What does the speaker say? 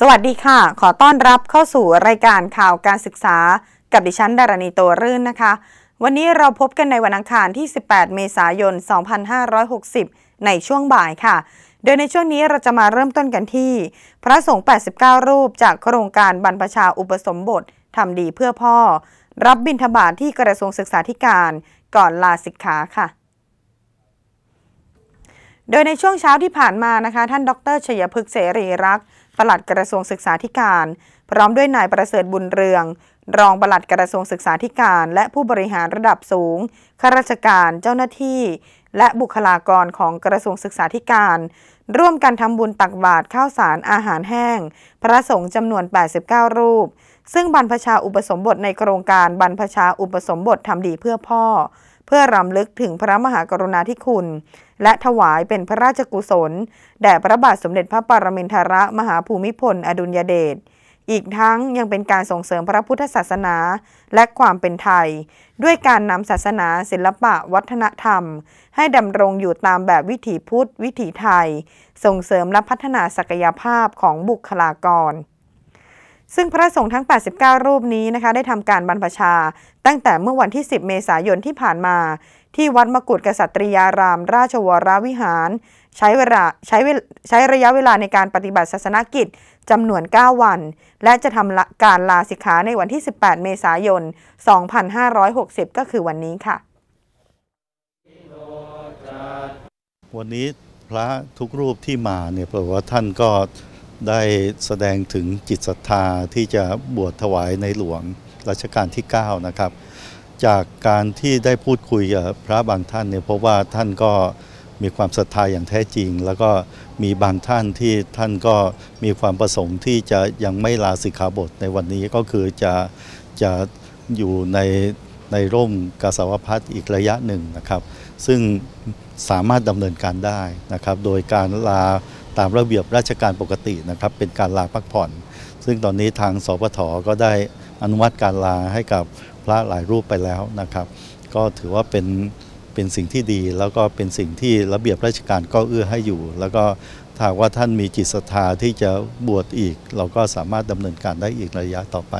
สวัสดีค่ะ ขอต้อนรับเข้าสู่รายการข่าวการศึกษากับดิฉันดารณีโตรื่นนะคะ วันนี้เราพบกันในวันอังคารที่ 18 เมษายน 2560 ในช่วงบ่ายค่ะ โดยในช่วงนี้เราจะมาเริ่มต้นกันที่ พระสงฆ์ 89 รูปจากโครงการบรรพชาอุปสมบท ทำดีเพื่อพ่อ รับบิณฑบาตทที่กระทรวงศึกษาธิการก่อนลาสิกขาค่ะโดยในช่วงเช้าที่ผ่านมานะคะ ท่านดรชฉยพฤกษ์เสรีรักษ์ปลัดกระทรวงศึกษาธิการ พร้อมด้วยนายประเสริฐบุญเรืองรองปลัดกระทรวงศึกษาธิการและผู้บริหารระดับสูงข้าราชการเจ้าหน้าที่ และบุคลากรของกระทรวงศึกษาธิการ ร่วมกันทำบุญตักบาตรข้าวสารอาหารแห้ง พระสงฆ์จำนวน 89 รูป ซึ่งบรรพชาอุปสมบทในโครงการบรรพชาอุปสมบททำดีเพื่อพ่อ เพื่อรำลึกถึงพระมหากรุณาธิคุณ และถวายเป็นพระราชกุศลแด่พระบาทสมเด็จพระปรมินทรมหาภูมิพลอดุลยเดชอีกทั้งยังเป็นการส่งเสริมพระพุทธศาสนาและความเป็นไทย ด้วยการนำศาสนาศิลปะ วัฒนธรรม ให้ดำรงอยู่ตามแบบวิถีพุทธวิถีไทย ส่งเสริมและพัฒนาศักยภาพของบุคลากร ซึ่งพระสงฆ์ทั้ง 89 รูปนี้นะคะ ได้ทำการบรรพชา ตั้งแต่เมื่อวันที่ 10 เมษายนที่ผ่านมา ที่วัดมกุฏกษัตริยาราม ราชวรวิหารใช้เวลาใช้ใช้ระยะเวลาในการปฏิบัติ ศาสนกิจจำนวน 9 วัน และจะทำการลาสิกขาในวันที่ 18 เมษายน 2560 ก็คือวันนี้ค่ะ วันนี้พระทุกรูปที่มาเนี่ยราะว่าท่านก็ได้แสดงถึงจิตศรัทธาที่จะบวชถวายในหลวงรัชกาลที่ 9 นะครับ จากการที่ได้พูดคุยกับพระบางท่านเนี่ยพบว่าท่านก็มีความศรัทธาอย่างแท้จริง แล้วก็มีบางท่านที่ท่านก็มีความประสงค์ที่จะยังไม่ลาสิกขาบทในวันนี้ก็คือจะจะอยู่ในในร่มกสาวพัฒอีกระยะหนึ่งนะครับ ซึ่งสามารถดำเนินการได้นะครับ โดยการลาตามระเบียบราชการปกตินะครับ เป็นการลาพักผ่อน ซึ่งตอนนี้ทางสพทก็ได้อนุมัติการลาให้กับพระหลายรูปไปแล้วนะครับ ก็ถือว่าเป็นเป็นสิ่งที่ดีแล้วก็เป็นสิ่งที่ระเบียบราชการก็เอื้อให้อยู่ แล้วก็ถ้าว่าท่านมีจิตศรัทธาที่จะบวชอีก เราก็สามารถดำเนินการได้อีกระยะต่อไป